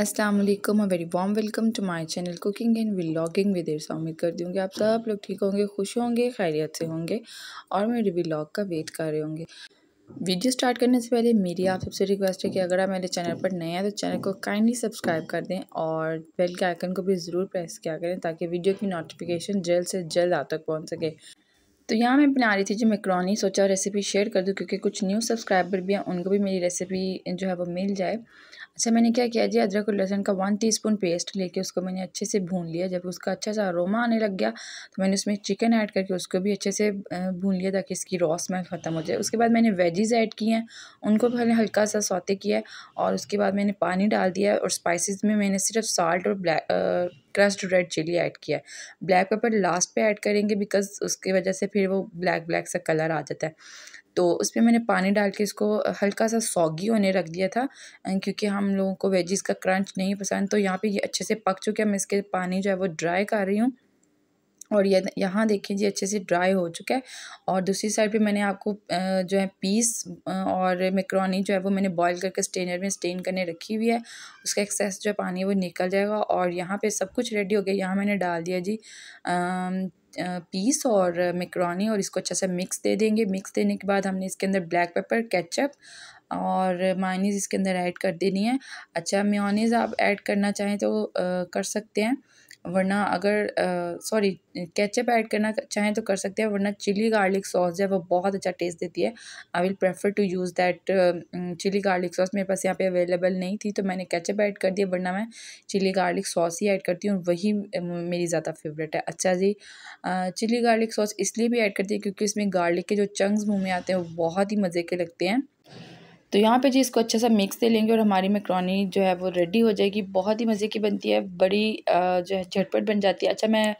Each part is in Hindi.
अस्सलाम वालेकुम a very warm welcome to my channel cooking and vlogging with Irsa उम्मीद करती हूँ कि आप सब लोग ठीक होंगे खुश होंगे खैरियत से होंगे और मेरे व्लॉग का वेट कर रहे होंगे वीडियो स्टार्ट करने से पहले मेरी आप सबसे रिक्वेस्ट है कि अगर आप मेरे चैनल पर नए हैं तो चैनल को काइंडली सब्सक्राइब कर दें और बेल के आइकन को भी ज़रूर प्रेस किया करें ताकि वीडियो की नोटिफिकेशन जल्द से जल्द आप तक पहुँच सके तो यहाँ मैं बना रही थी जो मैक्रोनी सोचा रेसिपी शेयर कर दूँ क्योंकि कुछ न्यू सब्सक्राइबर भी हैं उनको भी मेरी रेसिपी जो है वो मिल जाए अच्छा मैंने क्या किया जी अदरक और लहसुन का वन टीस्पून पेस्ट लेके उसको मैंने अच्छे से भून लिया जब उसका अच्छा सा अरोमा आने लग गया तो मैंने उसमें चिकन ऐड करके उसको भी अच्छे से भून लिया ताकि इसकी रॉ स्मेल ख़त्म हो जाए उसके बाद मैंने वेजीज़ ऐड किए हैं उनको पहले हल्का सा सौते किया और उसके बाद मैंने पानी डाल दिया और स्पाइसिस में मैंने सिर्फ साल्ट और black crushed red chilli add किया है ब्लैक पेपर लास्ट पे ऐड करेंगे बिकॉज उसकी वजह से फिर वो ब्लैक ब्लैक सा कलर आ जाता है तो उस पर मैंने पानी डाल के इसको हल्का सा सॉगी होने रख दिया था क्योंकि हम लोगों को वेजिस का क्रंच नहीं पसंद तो यहाँ पे ये अच्छे से पक चुके हैं मैं इसके पानी जो है वो ड्राई कर रही हूँ और ये यहाँ देखिए जी अच्छे से ड्राई हो चुका है और दूसरी साइड पे मैंने आपको जो है पीस और मेकरोनी जो है वो मैंने बॉईल करके स्टेनर में स्टेन करने रखी हुई है उसका एक्सेस जो है पानी वो निकल जाएगा और यहाँ पे सब कुछ रेडी हो गया यहाँ मैंने डाल दिया जी पीस और मैक्रोनी और इसको अच्छा सा मिक्स दे देंगे मिक्स देने के बाद हमने इसके अंदर ब्लैक पेपर केचप और मायनीज़ इसके अंदर ऐड कर देनी है अच्छा मेयोनीज़ आप ऐड करना चाहें तो आ, कर सकते हैं वरना अगर सॉरी केचप ऐड करना चाहें तो कर सकते हैं वरना चिली गार्लिक सॉस जो है वो बहुत अच्छा टेस्ट देती है I will prefer to use that chilli garlic sauce मेरे पास यहाँ पे अवेलेबल नहीं थी तो मैंने केचप ऐड कर दिया वरना मैं चिली गार्लिक सॉस ही ऐड करती हूँ वही मेरी ज़्यादा फेवरेट है अच्छा जी चिली गार्लिक सॉस इसलिए भी ऐड करती है क्योंकि इसमें गार्लिक के जो चंग्स मुँह में आते हैं वो बहुत ही मज़े के लगते हैं तो यहाँ पे जी इसको अच्छा सा मिक्स दे लेंगे और हमारी मैक्रोनी जो है वो रेडी हो जाएगी बहुत ही मज़े की बनती है बड़ी जो है झटपट बन जाती है अच्छा मैं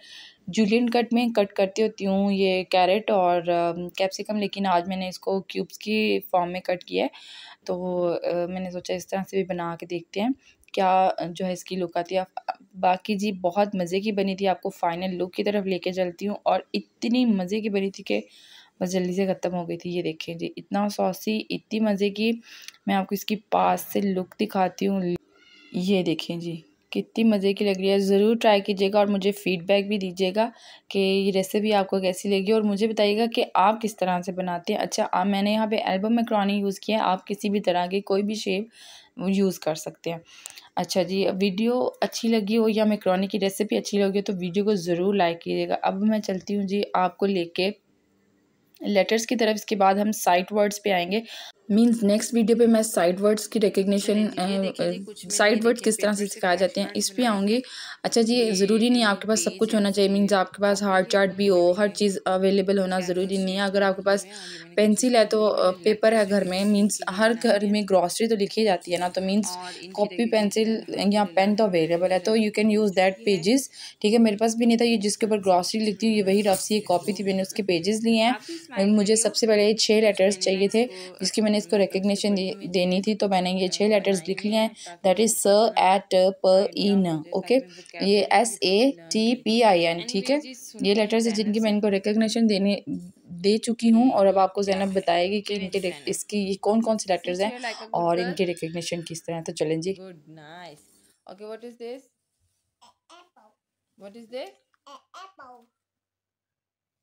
जूलियन कट में कट करती होती हूँ ये कैरेट और कैप्सिकम लेकिन आज मैंने इसको क्यूब्स की फॉर्म में कट किया है तो मैंने सोचा इस तरह से भी बना के देखते हैं क्या जो है इसकी लुक आती है बाकी जी बहुत मज़े की बनी थी आपको फाइनल लुक की तरफ लेके चलती हूँ और इतनी मज़े की बनी थी कि बस जल्दी से ख़त्म हो गई थी ये देखें जी इतना सॉसी इतनी मज़े की मैं आपको इसकी पास से लुक दिखाती हूँ ये देखें जी कितनी मज़े की लग रही है ज़रूर ट्राई कीजिएगा और मुझे फ़ीडबैक भी दीजिएगा कि ये रेसिपी आपको कैसी लगी और मुझे बताइएगा कि आप किस तरह से बनाते हैं अच्छा आप मैंने यहाँ पे एल्बम क्रॉनी यूज़ किया है आप किसी भी तरह की कोई भी शेप यूज़ कर सकते हैं अच्छा जी वीडियो अच्छी लगी हो या मैक्रोनी की रेसिपी अच्छी लगी हो तो वीडियो को ज़रूर लाइक कीजिएगा अब मैं चलती हूँ जी आपको लेके लेटर्स की तरफ इसके बाद हम साइट वर्ड्स पे आएंगे मीन्स नेक्स्ट वीडियो पे मैं साइड वर्ड्स की रिकग्निशन साइड वर्ड्स किस तरह से सिखाए जाते हैं इस पर आऊँगी अच्छा जी ज़रूरी नहीं आपके पास सब कुछ होना चाहिए मीन्स आपके पास हार्ड चार्ट भी हो हर चीज़ अवेलेबल होना ज़रूरी नहीं है अगर आपके पास पेंसिल है तो पेपर है घर में मीन्स हर घर में ग्रॉसरी तो लिखी जाती है ना तो मीन्स कॉपी पेंसिल या पेन तो अवेलेबल है तो you can use that pages ठीक है मेरे पास भी नहीं था ये जिसके ऊपर ग्रॉसरी लिखती हूँ ये वही रफ सी कॉपी थी मैंने उसके पेजेस लिए हैं मुझे सबसे पहले छः लेटर्स चाहिए थे जिसकी मैंने मैंने इसको रिकग्निशन दे, देनी थी तो मैंने ये छः लेटर्स लिख लिए हैं दैट इज़ स एट प ई न ओके ये S A T P I N ठीक है ये लेटर्स हैं जिनकी मैं इनको रिकग्निशन देने दे चुकी हूँ और अब आपको जैनब बताएगी कि इनके इसकी ये कौन कौन से लेटर्स हैं और इनके रिकग्निशन किस तरह तो चलें जी okay what is this what is this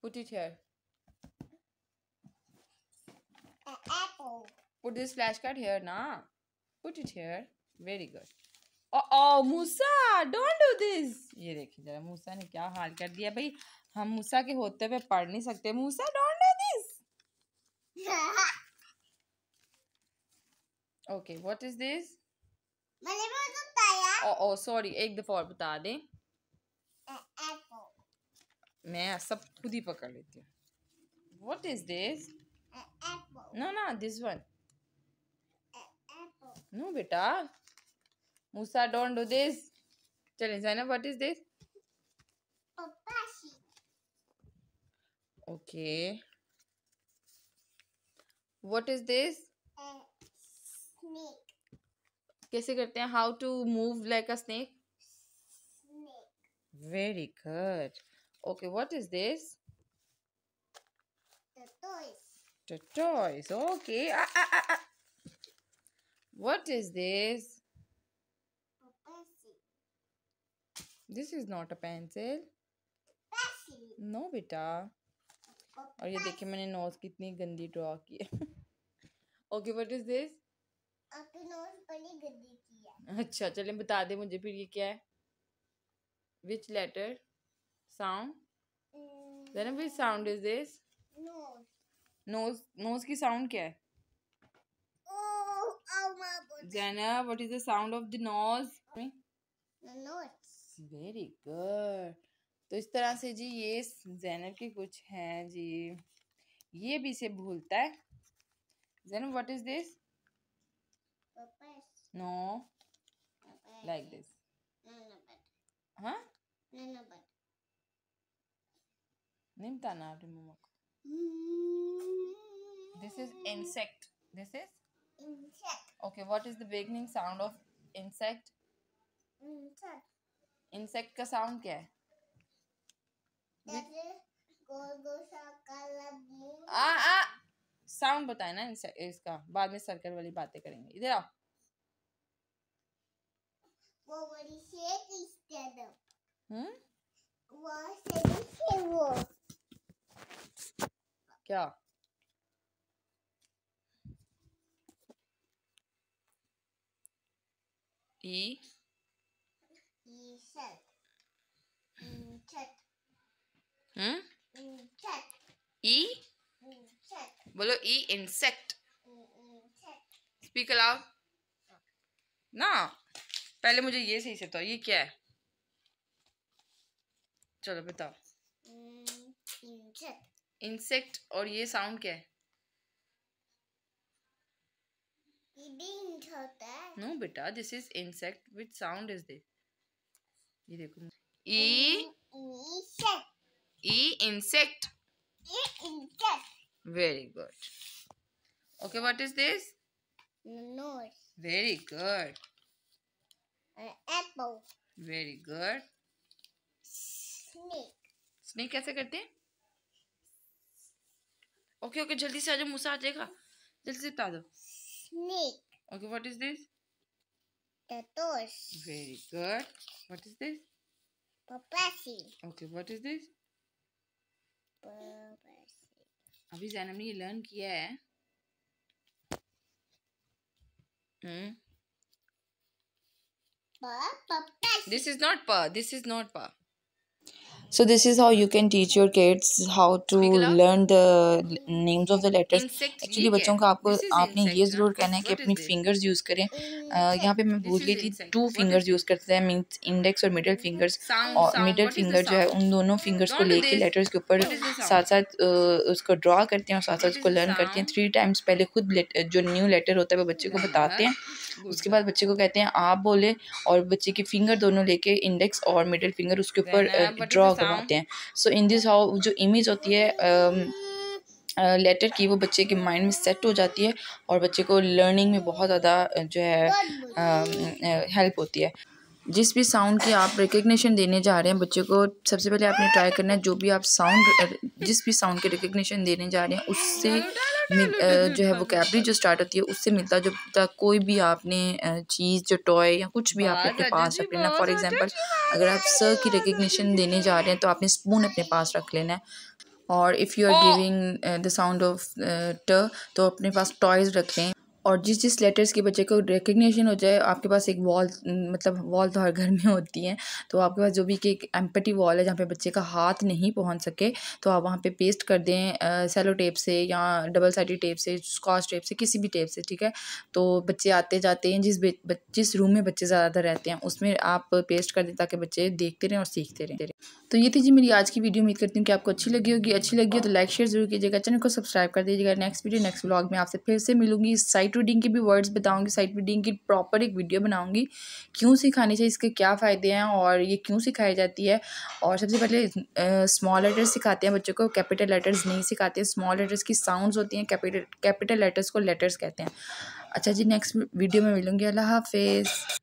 Put it here. apple. Put this flashcard here, na. Put it here. Very good. Oh, oh Musa, don't do this. ये देखिए जरा मूसा ने क्या हाल कर दिया भाई हम मूसा के होते हुए पढ़ नहीं सकते Musa don't do this okay what is this मैंने भी तो बताया ओ ओ सॉरी एक दफा और बता दें मैं सब खुद ही पकड़ लेती हूँ what is this apple. No, no, this one. apple. No, beta. Musa, don't do this. Tell Zainab, what is this? Papashi. Okay. What is this? A snake. कैसे करते हैं how to move like a snake snake very good okay what is this the Toys. Okay. Ah, ah, ah, ah, what is this? This is not a pencil. no beta और ये देखिए मैंने नोज कितनी गंदी ड्रॉ की है ओके व्हाट इज दिस आपकी नोज बड़ी गंदी की है अच्छा चलें बता दे मुझे फिर ये क्या है which letter sound then which sound is this nose nose की साउंड क्या है Zena, what is the sound of the nose very good तो इस तरह से जी ये जैनब के कुछ हैं जी ये भी इसे भूलता है Zainab what is this no like this हाँ नहीं बताना आपने मम्मा को This is insect. This is? Insect. Okay, what is the beginning sound of insect? Insect. Insect ka sound kya hai आ आ साउंड बताए ना इनसे इसका बाद में सर्कल वाली बातें करेंगे इधर आओ वो बड़ी शेर इस तरफ हम्म वो शेर वो क्या E. Insect. Insect. हम्म insect. E. Insect. बोलो E insect. Insect. Speak aloud. ना पहले मुझे ये सही से तो ये क्या है चलो बताओ इंसेक्ट और ये साउंड क्या है बींग होता है नो बेटा this is insect which sound is this ये देखो ई ई इंसेक्ट ई insect very good okay what is this nose very good apple very good snake snake कैसे करते हैं ओके ओके जल्दी से आ जाओ मुसा आ जाएगा जल्दी से बता दो Snake. Okay, what is this? Turtles. Very good. What is this? Papacy. Okay, what is this? Papacy. अभी जैनम ने लर्न किया है हम्म hmm? This is not pa. This is not pa. so this is how you can teach your kids how to learn the names of the letters actually बच्चों को आपको आपने ये ज़रूर कहना है कि अपनी fingers use करें अच्छा, यहाँ पे मैं भूल गई थी टू फिंगर्स यूज़ करते हैं मीन्स इंडेक्स और मिडिल फिंगर्स और मिडिल फिंगर जो है उन दोनों फिंगर्स को लेके लेटर्स के ऊपर साथ साथ उसको ड्रॉ करते हैं और साथ साथ उसको लर्न करते हैं थ्री टाइम्स पहले खुद जो न्यू लेटर होता है वो बच्चे को बताते हैं उसके बाद बच्चे को कहते हैं आप बोले और बच्चे की फिंगर दोनों लेके इंडेक्स और मिडल फिंगर उसके ऊपर ड्रॉ uh, करवाते हैं सो इन दिस हाउ जो इमेज होती है लेटर की वो बच्चे के माइंड में सेट हो जाती है और बच्चे को लर्निंग में बहुत ज़्यादा जो है हेल्प होती है जिस भी साउंड की आप रिकग्निशन देने जा रहे हैं बच्चे को सबसे पहले आपने ट्राई करना है जो भी आप साउंड जिस भी साउंड की रिकग्निशन देने जा रहे हैं उससे जो है वोकेबरी जो स्टार्ट होती है उससे मिलता जुलता कोई भी आपने चीज़ जो टॉय या कुछ भी आपने अपने पास रख लेना फॉर एग्ज़ाम्पल अच्छा अगर आप सर की रिकग्निशन देने जा रहे हैं तो आपने स्पून अपने पास रख लेना है और if you are giving the sound of ट तो अपने पास टॉयज़ रखें और जिस जिस लेटर्स के बच्चे को रिकग्निशन हो जाए आपके पास एक वॉल मतलब वॉल तो हर घर में होती है तो आपके पास जो भी कि एक एम्पटी वॉल है जहाँ पे बच्चे का हाथ नहीं पहुँच सके तो आप वहाँ पे पेस्ट कर दें सेलो टेप से या डबल साइड टेप से स्कॉच टेप से किसी भी टेप से ठीक है तो बच्चे आते जाते हैं जिस जिस रूम में बच्चे ज़्यादातर रहते हैं उसमें आप पेस्ट कर दें ताकि बच्चे देखते रहें और सीखते रहें तो ये थी जी मेरी आज की वीडियो उम्मीद करती हूँ कि आपको अच्छी लगी होगी अच्छी लगी हो तो लाइक शेयर जरूर कीजिएगा चैनल को सब्सक्राइब कर दीजिएगा नेक्स्ट वीडियो नेक्स्ट ब्लॉग में आपसे फिर से मिलूंगी इस साइट साइट रीडिंग के भी वर्ड्स बताऊंगी साइट रीडिंग की प्रॉपर एक वीडियो बनाऊंगी क्यों सिखानी चाहिए इसके क्या फ़ायदे हैं और ये क्यों सिखाई जाती है और सबसे पहले स्मॉल लेटर्स सिखाते हैं बच्चों को कैपिटल लेटर्स नहीं सिखाते हैं स्मॉल लेटर्स की साउंडस होती हैं कैपिटल कैपिटल लेटर्स को लेटर्स कहते हैं अच्छा जी नेक्स्ट वीडियो में मिलूँगी अल्लाह हाफिज़